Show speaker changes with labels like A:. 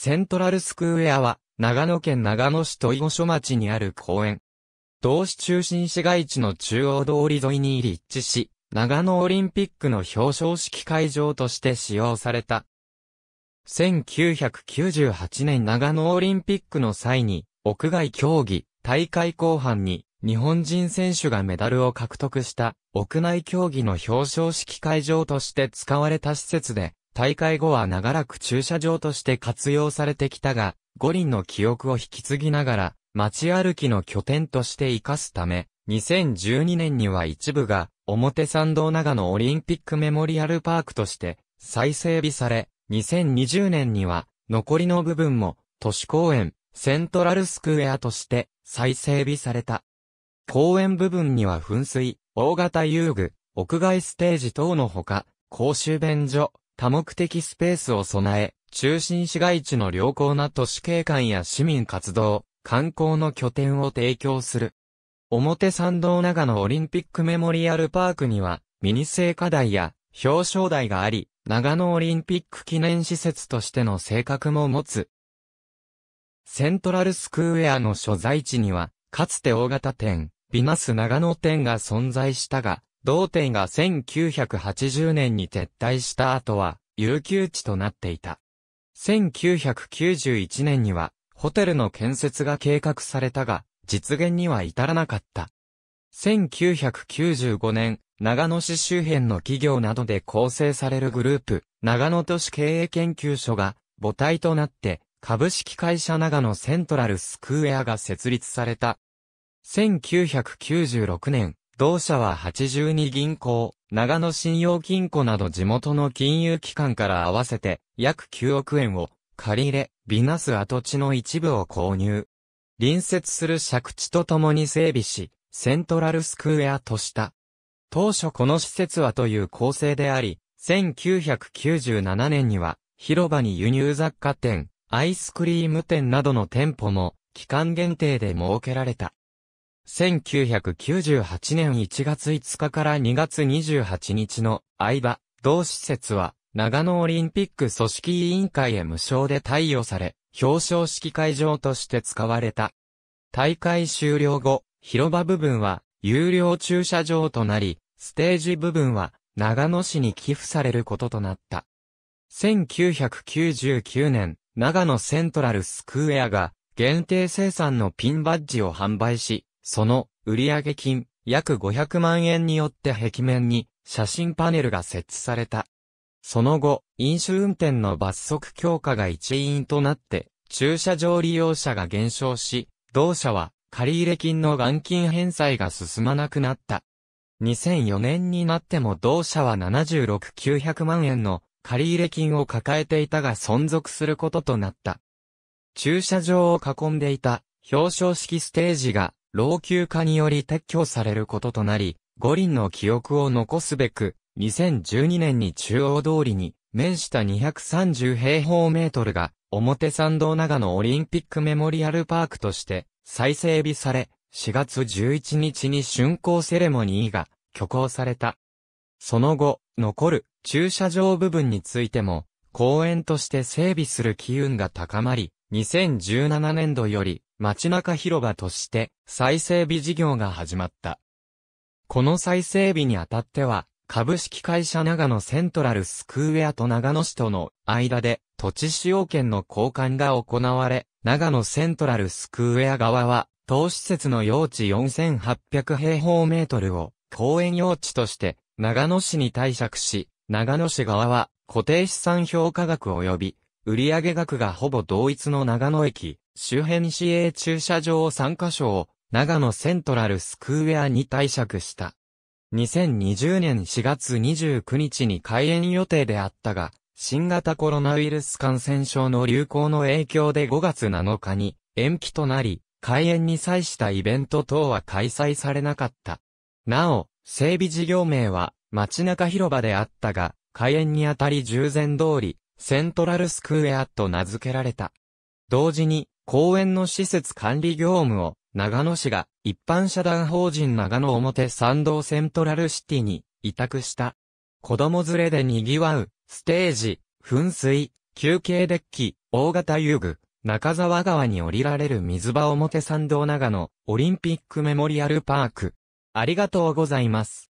A: セントラルスクウェアは、長野県長野市と井碁所町にある公園。同市中心市街地の中央通り沿いに立地し、長野オリンピックの表彰式会場として使用された。1998年長野オリンピックの際に、屋外競技、大会後半に、日本人選手がメダルを獲得した、屋内競技の表彰式会場として使われた施設で、大会後は長らく駐車場として活用されてきたが、五輪の記憶を引き継ぎながら、街歩きの拠点として活かすため、2012年には一部が、表参道長野オリンピックメモリアルパークとして、再整備され、2020年には、残りの部分も、都市公園、セントラルスクエアとして、再整備された。公園部分には噴水、大型遊具、屋外ステージ等のほか、公衆便所、多目的スペースを備え、中心市街地の良好な都市景観や市民活動、観光の拠点を提供する。表参道長野オリンピックメモリアルパークには、ミニ聖火台や表彰台があり、長野オリンピック記念施設としての性格も持つ。セントラルスクーエアの所在地には、かつて大型店、ビナス長野店が存在したが、同店が1980年に撤退した後は、遊休地となっていた。1991年には、ホテルの建設が計画されたが、実現には至らなかった。1995年、長野市周辺の企業などで構成されるグループ、長野都市経営研究所が母体となって、株式会社長野セントラルスクエアが設立された。1996年、同社は82銀行、長野信用金庫など地元の金融機関から合わせて約9億円を借り入れ、ビナス跡地の一部を購入。隣接する借地とともに整備し、セントラルスクエアとした。当初この施設はという構成であり、1997年には広場に輸入雑貨店、アイスクリーム店などの店舗も期間限定で設けられた。1998年1月5日から2月28日の間、同施設は、長野オリンピック組織委員会へ無償で貸与され、表彰式会場として使われた。大会終了後、広場部分は有料駐車場となり、ステージ部分は長野市に寄付されることとなった。1999年、長野セントラルスクエアが限定生産のピンバッジを販売し、その売上金約500万円によって壁面に写真パネルが設置された。その後、飲酒運転の罰則強化が一因となって、駐車場利用者が減少し、同社は借入金の元金返済が進まなくなった。2004年になっても同社は76900万円の借入金を抱えていたが存続することとなった。駐車場を囲んでいた表彰式ステージが老朽化により撤去されることとなり、五輪の記憶を残すべく、2012年に中央通りに、面した230平方メートルが、表参道長野オリンピックメモリアルパークとして、再整備され、4月11日に竣工セレモニーが、挙行された。その後、残る駐車場部分についても、公園として整備する機運が高まり、2017年度より街中広場として再整備事業が始まった。この再整備にあたっては、株式会社長野セントラルスクウェアと長野市との間で土地使用権の交換が行われ、長野セントラルスクウェア側は、当施設の用地4800平方メートルを公園用地として長野市に貸借し、長野市側は固定資産評価額及び売上額がほぼ同一の長野駅、周辺市営駐車場3カ所を、長野セントラルスクウェアに貸借した。2020年4月29日に開園予定であったが、新型コロナウイルス感染症の流行の影響で5月7日に延期となり、開園に際したイベント等は開催されなかった。なお、整備事業名は街中広場であったが、開園にあたり従前通り、セントラルスクエアと名付けられた。同時に、公園の施設管理業務を、長野市が、一般社団法人長野表参道セントラルシティに、委託した。子供連れで賑わう、ステージ、噴水、休憩デッキ、大型遊具、中沢川に降りられる水場表参道長野、オリンピックメモリアルパーク。ありがとうございます。